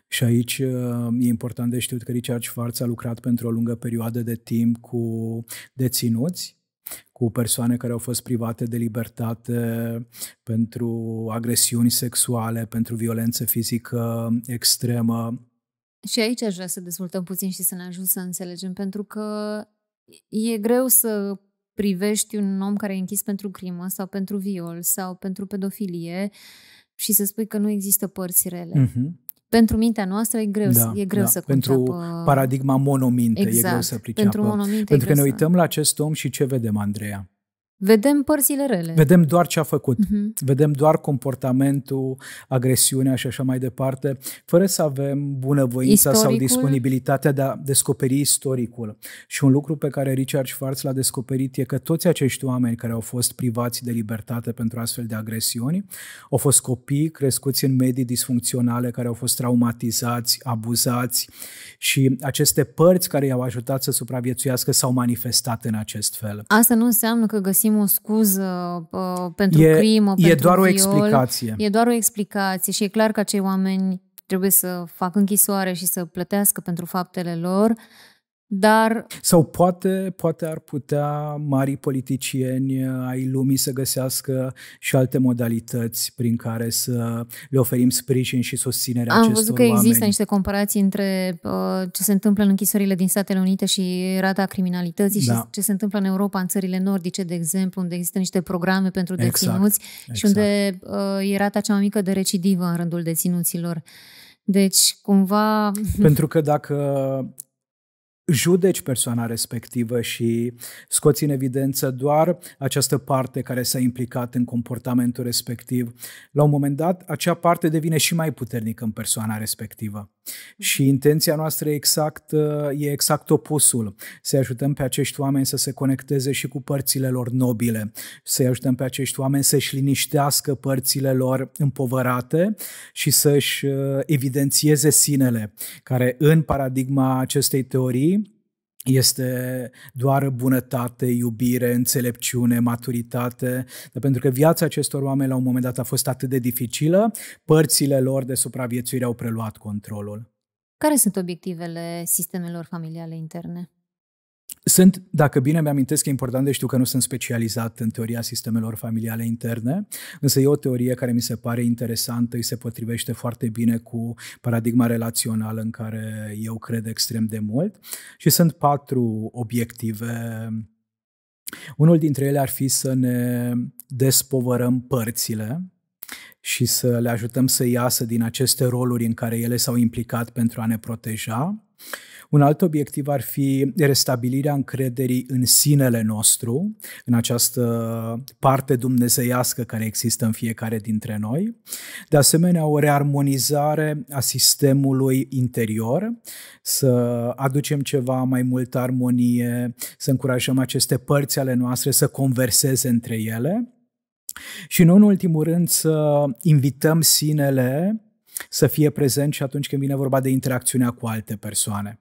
Și aici uh, e important de știut că Richard Schwartz a lucrat pentru o lungă perioadă de timp cu deținuți, cu persoane care au fost private de libertate pentru agresiuni sexuale, pentru violență fizică extremă. Și aici aș vrea să dezvoltăm puțin și să ne ajut să înțelegem, pentru că e greu să privești un om care e închis pentru crimă sau pentru viol sau pentru pedofilie și să spui că nu există părți rele. Mm-hmm. Pentru mintea noastră e greu, da, e greu da. să Pentru conceapă... paradigma monominte exact. e greu să exact. priceapă. Pentru, monominte pentru că ne uităm să... la acest om și ce vedem, Andreea? Vedem părțile rele. Vedem doar ce a făcut. Uh-huh. Vedem doar comportamentul, agresiunea și așa mai departe, fără să avem bunăvoința istoricul. sau disponibilitatea de a descoperi istoricul. Și un lucru pe care Richard Schwartz l-a descoperit e că toți acești oameni care au fost privați de libertate pentru astfel de agresiuni au fost copii crescuți în medii disfuncționale, care au fost traumatizați, abuzați și aceste părți care i-au ajutat să supraviețuiască s-au manifestat în acest fel. Asta nu înseamnă că găsim găsim o scuză uh, pentru e, crimă, e pentru doar viol, o explicație. E doar o explicație și e clar că acei oameni trebuie să facă închisoare și să plătească pentru faptele lor. Uh, dar... Sau poate, poate ar putea marii politicieni ai lumii să găsească și alte modalități prin care să le oferim sprijin și susținere Am acestor văzut că oameni. există niște comparații între uh, ce se întâmplă în închisorile din Statele Unite și rata criminalității da. și ce se întâmplă în Europa, în țările nordice, de exemplu, unde există niște programe pentru exact. deținuți exact. și unde uh, e rata cea mai mică de recidivă în rândul deținuților. Deci, cumva... Pentru că dacă judeci persoana respectivă și scoți în evidență doar această parte care s-a implicat în comportamentul respectiv, la un moment dat acea parte devine și mai puternică în persoana respectivă. Și intenția noastră exact, e exact opusul, să ajutăm pe acești oameni să se conecteze și cu părțile lor nobile, să ajutăm pe acești oameni să-și liniștească părțile lor împovărate și să-și uh, evidențieze sinele, care în paradigma acestei teorii este doar bunătate, iubire, înțelepciune, maturitate, dar pentru că viața acestor oameni la un moment dat a fost atât de dificilă, părțile lor de supraviețuire au preluat controlul. Care sunt obiectivele sistemelor familiale interne? Sunt, dacă bine mi-amintesc, e important de știu că nu sunt specializat în teoria sistemelor familiale interne, însă e o teorie care mi se pare interesantă, îi se potrivește foarte bine cu paradigma relațională în care eu cred extrem de mult și sunt patru obiective. Unul dintre ele ar fi să ne despovărăm părțile, și să le ajutăm să iasă din aceste roluri în care ele s-au implicat pentru a ne proteja. Un alt obiectiv ar fi restabilirea încrederii în sinele nostru, în această parte dumnezeiască care există în fiecare dintre noi. De asemenea, o rearmonizare a sistemului interior, să aducem ceva mai multă armonie, să încurajăm aceste părți ale noastre să converseze între ele. Și nu în ultimul rând să invităm sinele să fie prezent și atunci când vine vorba de interacțiunea cu alte persoane.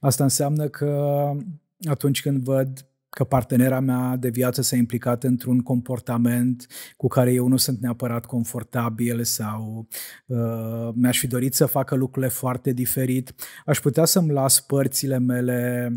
Asta înseamnă că atunci când văd că partenera mea de viață s-a implicat într-un comportament cu care eu nu sunt neapărat confortabil sau uh, mi-aș fi dorit să facă lucrurile foarte diferit, aș putea să-mi las părțile mele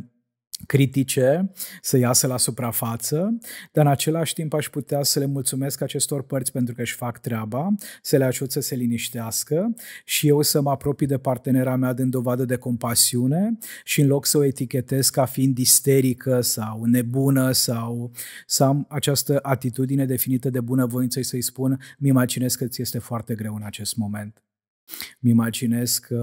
critice să iasă la suprafață, dar în același timp aș putea să le mulțumesc acestor părți pentru că își fac treaba, să le ajut să se liniștească și eu să mă apropii de partenera mea din dovadă de compasiune și în loc să o etichetez ca fiind isterică sau nebună sau să am această atitudine definită de bunăvoință și să-i spun, mi imaginez că ți este foarte greu în acest moment mi imaginez că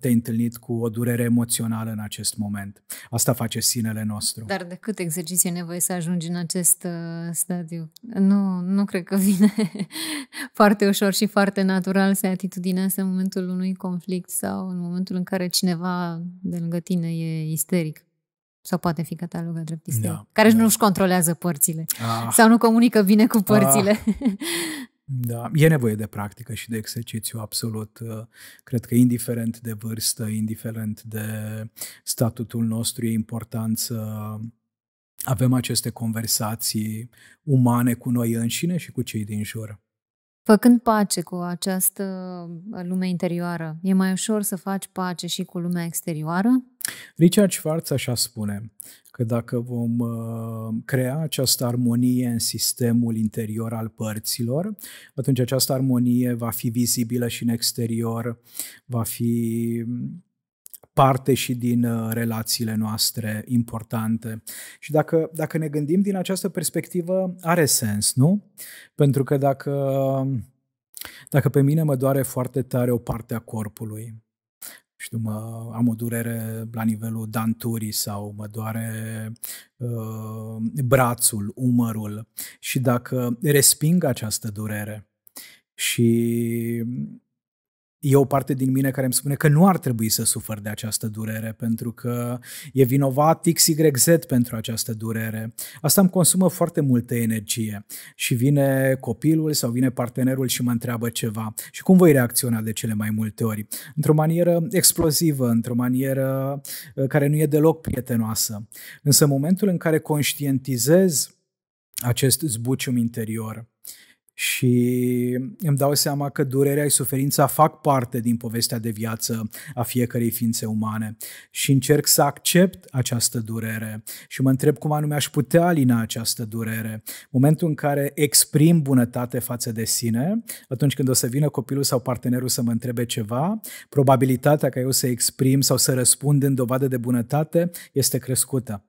te-ai întâlnit cu o durere emoțională în acest moment. Asta face sinele nostru. Dar de cât exerciții e nevoie să ajungi în acest uh, stadiu? Nu, nu cred că vine foarte ușor și foarte natural să ai atitudinea asta în momentul unui conflict sau în momentul în care cineva de lângă tine e isteric sau poate fi catalogat drept isteric, da, care da. nu-și controlează părțile ah, sau nu comunică bine cu părțile. Ah, Da, e nevoie de practică și de exercițiu absolut. Uh, cred că indiferent de vârstă, indiferent de statutul nostru, e important să avem aceste conversații umane cu noi înșine și cu cei din jur. Făcând pace cu această lume interioară, e mai ușor să faci pace și cu lumea exterioară? Richard Schwartz așa spune că dacă vom uh, crea această armonie în sistemul interior al părților, atunci această armonie va fi vizibilă și în exterior, va fi parte și din uh, relațiile noastre importante. Și dacă, dacă ne gândim din această perspectivă, are sens, nu? Pentru că dacă, dacă pe mine mă doare foarte tare o parte a corpului, știu, mă, am o durere la nivelul danturii sau mă doare uh, brațul, umărul și dacă resping această durere și e o parte din mine care îmi spune că nu ar trebui să sufăr de această durere, pentru că e vinovat XYZ pentru această durere. Asta îmi consumă foarte multă energie și vine copilul sau vine partenerul și mă întreabă ceva. Și cum voi reacționa de cele mai multe ori? Într-o manieră explozivă, într-o manieră uh, care nu e deloc prietenoasă. Însă momentul în care conștientizez acest zbucium interior, și îmi dau seama că durerea și suferința fac parte din povestea de viață a fiecărei ființe umane și încerc să accept această durere și mă întreb cum anume aș putea alina această durere. Momentul în care exprim bunătate față de sine, atunci când o să vină copilul sau partenerul să mă întrebe ceva, probabilitatea ca eu să exprim sau să răspund în dovadă de bunătate este crescută.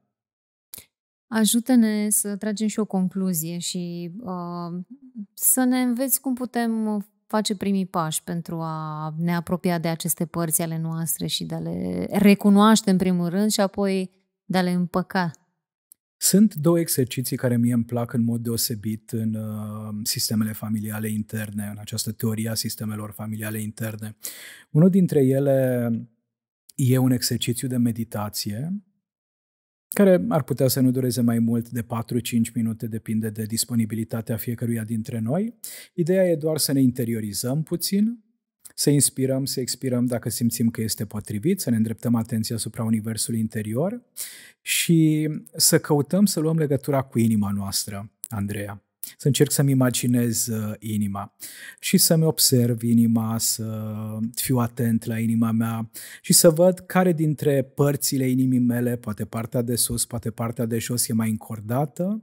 Ajută-ne să tragem și o concluzie și uh, să ne înveți cum putem uh, face primii pași pentru a ne apropia de aceste părți ale noastre și de a le recunoaște în primul rând și apoi de a le împăca. Sunt două exerciții care mie îmi plac în mod deosebit în uh, sistemele familiale interne, în această teorie a sistemelor familiale interne. Unul dintre ele e un exercițiu de meditație care ar putea să nu dureze mai mult de 4-5 minute, depinde de disponibilitatea fiecăruia dintre noi. Ideea e doar să ne interiorizăm puțin, să inspirăm, să expirăm dacă simțim că este potrivit, să ne îndreptăm atenția asupra universului interior și să căutăm să luăm legătura cu inima noastră, Andreea să încerc să-mi imaginez uh, inima și să-mi observ inima, să fiu atent la inima mea și să văd care dintre părțile inimii mele, poate partea de sus, poate partea de jos, e mai încordată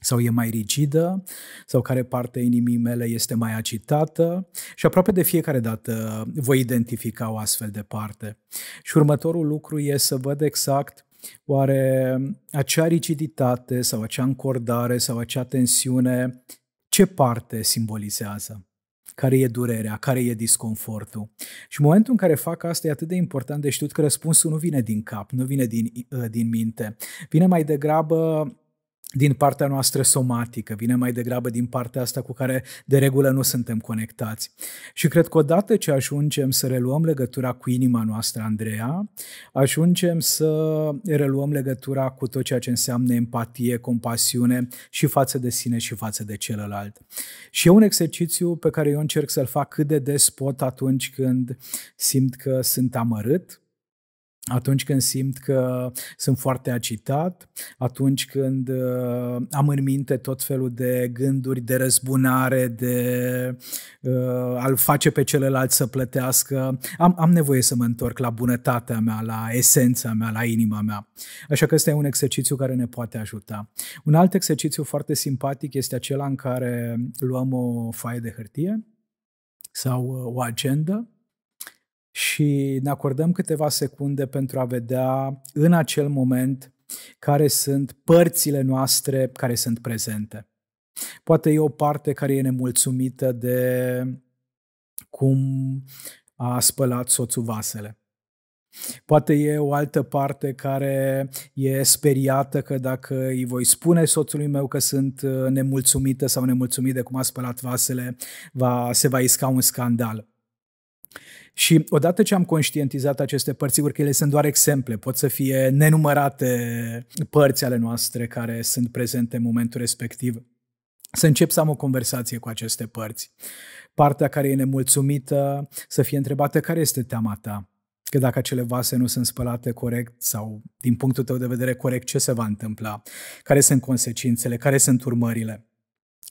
sau e mai rigidă, sau care parte inimii mele este mai agitată și aproape de fiecare dată voi identifica o astfel de parte. Și următorul lucru e să văd exact Oare acea rigiditate sau acea încordare sau acea tensiune, ce parte simbolizează? Care e durerea? Care e disconfortul? Și în momentul în care fac asta, e atât de important de știut că răspunsul nu vine din cap, nu vine din, uh, din minte. Vine mai degrabă din partea noastră somatică, vine mai degrabă din partea asta cu care de regulă nu suntem conectați. Și cred că odată ce ajungem să reluăm legătura cu inima noastră, Andreea, ajungem să reluăm legătura cu tot ceea ce înseamnă empatie, compasiune și față de sine și față de celălalt. Și e un exercițiu pe care eu încerc să-l fac cât de des pot atunci când simt că sunt amărât, atunci când simt că sunt foarte agitat, atunci când uh, am în minte tot felul de gânduri de răzbunare, de uh, a-l face pe celălalt să plătească, am, am nevoie să mă întorc la bunătatea mea, la esența mea, la inima mea. Așa că ăsta e un exercițiu care ne poate ajuta. Un alt exercițiu foarte simpatic este acela în care luăm o foaie de hârtie sau uh, o agendă și ne acordăm câteva secunde pentru a vedea în acel moment care sunt părțile noastre care sunt prezente. Poate e o parte care e nemulțumită de cum a spălat soțul vasele. Poate e o altă parte care e speriată că dacă îi voi spune soțului meu că sunt uh, nemulțumită sau nemulțumit de cum a spălat vasele, va, se va isca un scandal. Și odată ce am conștientizat aceste părți, sigur că ele sunt doar exemple, pot să fie nenumărate părți ale noastre care sunt prezente în momentul respectiv, să încep să am o conversație cu aceste părți. Partea care e nemulțumită să fie întrebată care este teama ta, că dacă acele vase nu sunt spălate corect sau din punctul tău de vedere corect, ce se va întâmpla, care sunt consecințele, care sunt urmările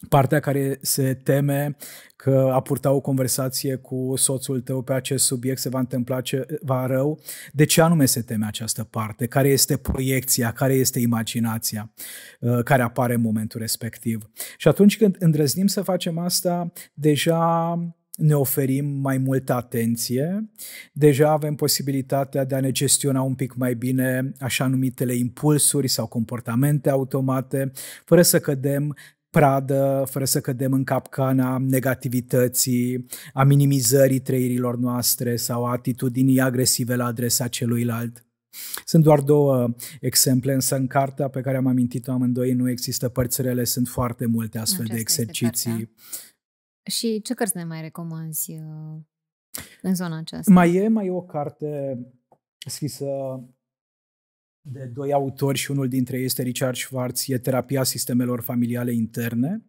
partea care se teme că a purta o conversație cu soțul tău pe acest subiect se va întâmpla ceva rău. De ce anume se teme această parte? Care este proiecția? Care este imaginația uh, care apare în momentul respectiv? Și atunci când îndrăznim să facem asta, deja ne oferim mai multă atenție, deja avem posibilitatea de a ne gestiona un pic mai bine așa numitele impulsuri sau comportamente automate, fără să cădem pradă, fără să cădem în capcana negativității, a minimizării trăirilor noastre sau a atitudinii agresive la adresa celuilalt. Sunt doar două exemple, însă în cartea pe care am amintit-o amândoi nu există părțirele, sunt foarte multe astfel Aceasta de exerciții. Și ce cărți ne mai recomanzi uh, în zona aceasta? Mai e, mai e o carte scrisă de doi autori și unul dintre ei este Richard Schwartz, e terapia sistemelor familiale interne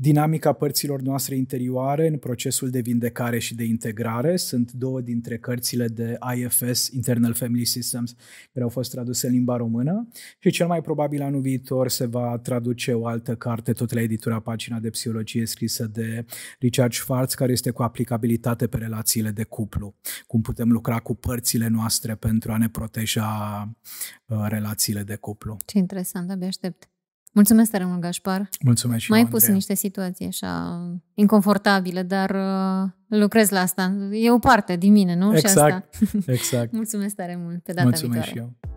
dinamica părților noastre interioare în procesul de vindecare și de integrare. Sunt două dintre cărțile de IFS, Internal Family Systems, care au fost traduse în limba română și cel mai probabil anul viitor se va traduce o altă carte, tot la editura Pagina de Psihologie, scrisă de Richard Schwartz, care este cu aplicabilitate pe relațiile de cuplu. Cum putem lucra cu părțile noastre pentru a ne proteja uh, relațiile de cuplu. Ce interesant, abia aștept. Mulțumesc tare mult, Gașpar. Mulțumesc și Mai pus Andrei. niște situații așa inconfortabile, dar uh, lucrez la asta. E o parte din mine, nu? Exact, și asta. exact. Mulțumesc tare mult. Pe data Mulțumesc viitoare. și eu.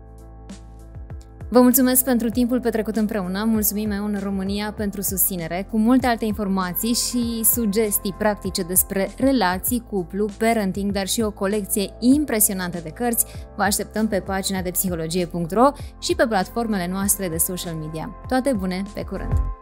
Vă mulțumesc pentru timpul petrecut împreună, mulțumim eu în România pentru susținere, cu multe alte informații și sugestii practice despre relații, cuplu, parenting, dar și o colecție impresionantă de cărți, vă așteptăm pe pagina de psihologie.ro și pe platformele noastre de social media. Toate bune, pe curând!